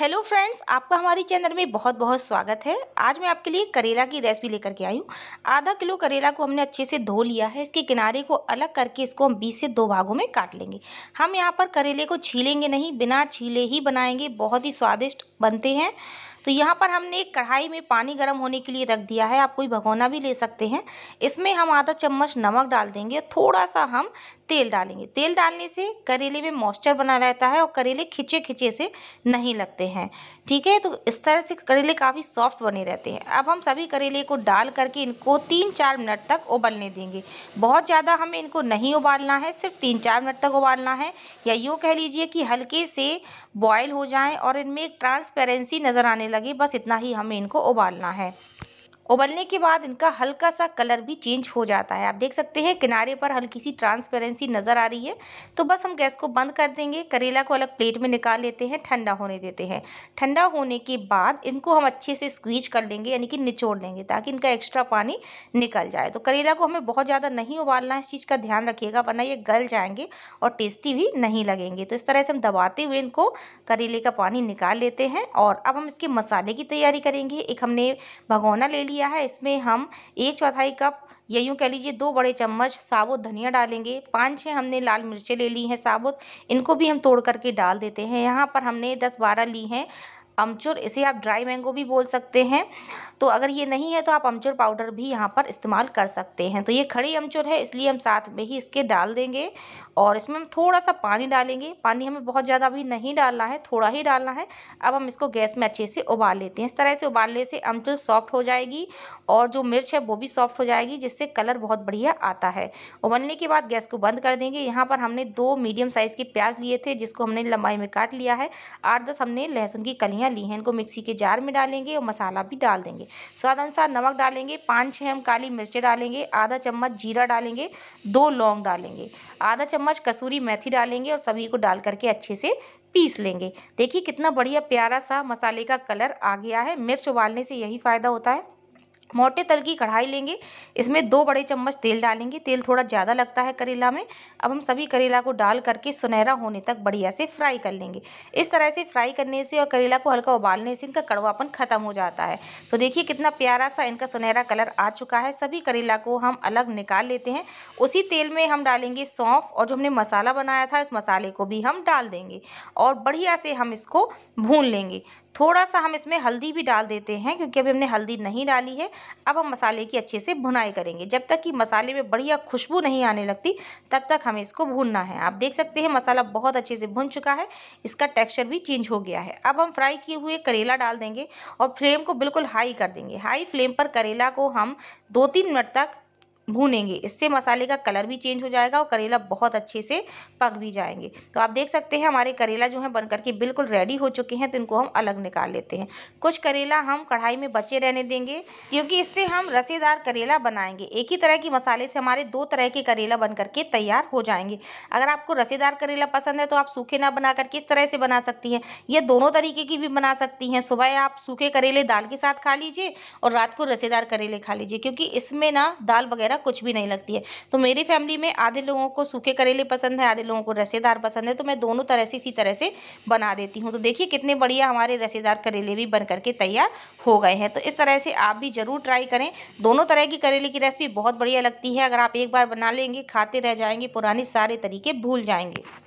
hello friends आपका हमारे channel में बहुत बहुत स्वागत है आज मैं आपके लिए करेला की रेसिपी लेकर के आई हूँ आधा किलो करेला को हमने अच्छे से धो लिया है इसके किनारे को अलग करके इसको हम बीस से दो भागों में काट लेंगे हम यहाँ पर करेले को छीलेंगे नहीं बिना छीले ही बनाएंगे बहुत ही स्वादिष्ट बनते हैं तो यहाँ पर हमने एक कढ़ाई में पानी गर्म होने के लिए रख दिया है आप कोई भगोना भी ले सकते हैं इसमें हम आधा चम्मच नमक डाल देंगे थोड़ा सा हम तेल डालेंगे तेल डालने से करेले में मॉइस्चर बना रहता है और करेले खिंचे खिंचे से नहीं लगते हैं ठीक है तो इस तरह से करेले काफ़ी सॉफ्ट बने रहते हैं अब हम सभी करेले को डाल करके इनको तीन चार मिनट तक उबलने देंगे बहुत ज़्यादा हमें इनको नहीं उबालना है सिर्फ तीन चार मिनट तक उबालना है या यूँ कह लीजिए कि हल्के से बॉयल हो जाएँ और इनमें एक ट्रांसपेरेंसी नज़र आने लगे लगी बस इतना ही हमें इनको उबालना है उबलने के बाद इनका हल्का सा कलर भी चेंज हो जाता है आप देख सकते हैं किनारे पर हल्की सी ट्रांसपेरेंसी नज़र आ रही है तो बस हम गैस को बंद कर देंगे करेला को अलग प्लेट में निकाल लेते हैं ठंडा होने देते हैं ठंडा होने के बाद इनको हम अच्छे से स्क्वीज कर लेंगे यानी कि निचोड़ लेंगे ताकि इनका एक्स्ट्रा पानी निकल जाए तो करेला को हमें बहुत ज़्यादा नहीं उबालना है इस चीज़ का ध्यान रखिएगा वरना ये गल जाएंगे और टेस्टी भी नहीं लगेंगे तो इस तरह से हम दबाते हुए इनको करेले का पानी निकाल लेते हैं और अब हम इसके मसाले की तैयारी करेंगे एक हमने भगोना ले लिया लिया है इसमें हम एक चौथाई कप या यूँ कह लीजिए दो बड़े चम्मच साबुत धनिया डालेंगे पाँच छः हमने लाल मिर्चें ले ली हैं साबुत इनको भी हम तोड़ करके डाल देते हैं यहाँ पर हमने दस बारह ली हैं अमचूर इसे आप ड्राई मैंगो भी बोल सकते हैं तो अगर ये नहीं है तो आप अमचूर पाउडर भी यहाँ पर इस्तेमाल कर सकते हैं तो ये खड़ी अमचूर है इसलिए हम साथ में ही इसके डाल देंगे और इसमें हम थोड़ा सा पानी डालेंगे पानी हमें बहुत ज़्यादा अभी नहीं डालना है थोड़ा ही डालना है अब हम इसको गैस में अच्छे से उबाल लेते हैं इस तरह से उबालने से अमचूर सॉफ्ट हो जाएगी और जो मिर्च है वो भी सॉफ्ट हो जाएगी जिससे कलर बहुत बढ़िया आता है उबलने के बाद गैस को बंद कर देंगे यहाँ पर हमने दो मीडियम साइज़ के प्याज लिए थे जिसको हमने लंबाई में काट लिया है आठ दस हमने लहसुन की कलियाँ है लीहन को मिक्सी के जार में डालेंगे और मसाला भी डाल देंगे स्वाद अनुसार नमक डालेंगे पाँच छः हम काली मिर्चें डालेंगे आधा चम्मच जीरा डालेंगे दो लौंग डालेंगे आधा चम्मच कसूरी मेथी डालेंगे और सभी को डाल करके अच्छे से पीस लेंगे देखिए कितना बढ़िया प्यारा सा मसाले का कलर आ गया है मिर्च उबालने से यही फ़ायदा होता है मोटे तल की कढ़ाई लेंगे इसमें दो बड़े चम्मच तेल डालेंगे तेल थोड़ा ज़्यादा लगता है करेला में अब हम सभी करेला को डाल करके सुनहरा होने तक बढ़िया से फ्राई कर लेंगे इस तरह से फ्राई करने से और करेला को हल्का उबालने से इनका कड़वापन खत्म हो जाता है तो देखिए कितना प्यारा सा इनका सुनहरा कलर आ चुका है सभी करेला को हम अलग निकाल लेते हैं उसी तेल में हम डालेंगे सौंफ और जो हमने मसाला बनाया था इस मसाले को भी हम डाल देंगे और बढ़िया से हम इसको भून लेंगे थोड़ा सा हम इसमें हल्दी भी डाल देते हैं क्योंकि अभी हमने हल्दी नहीं डाली है अब हम मसाले की अच्छे से भुनाई करेंगे जब तक कि मसाले में बढ़िया खुशबू नहीं आने लगती तब तक हमें इसको भूनना है आप देख सकते हैं मसाला बहुत अच्छे से भुन चुका है इसका टेक्स्चर भी चेंज हो गया है अब हम फ्राई किए हुए करेला डाल देंगे और फ्लेम को बिल्कुल हाई कर देंगे हाई फ्लेम पर करेला को हम दो तीन मिनट तक भूनेंगे इससे मसाले का कलर भी चेंज हो जाएगा और करेला बहुत अच्छे से पक भी जाएंगे तो आप देख सकते हैं हमारे करेला जो है बन करके बिल्कुल रेडी हो चुके हैं तो इनको हम अलग निकाल लेते हैं कुछ करेला हम कढ़ाई में बचे रहने देंगे क्योंकि इससे हम रसेदार करेला बनाएंगे एक ही तरह के मसाले से हमारे दो तरह के करेला बन करके तैयार हो जाएंगे अगर आपको रसेदार करेला पसंद है तो आप सूखे ना बना करके इस तरह से बना सकती हैं यह दोनों तरीके की भी बना सकती हैं सुबह आप सूखे करेले दाल के साथ खा लीजिए और रात को रसेदार करेले खा लीजिए क्योंकि इसमें ना दाल वगैरह कुछ भी नहीं लगती है तो मेरी फैमिली में आधे लोगों को सूखे करेले पसंद है आधे लोगों को रसेदार पसंद है तो मैं दोनों तरह से इसी तरह से बना देती हूँ तो देखिए कितने बढ़िया हमारे रसेदार करेले भी बन करके तैयार हो गए हैं तो इस तरह से आप भी ज़रूर ट्राई करें दोनों तरह की करेले की रेसिपी बहुत बढ़िया लगती है अगर आप एक बार बना लेंगे खाते रह जाएंगे पुराने सारे तरीके भूल जाएंगे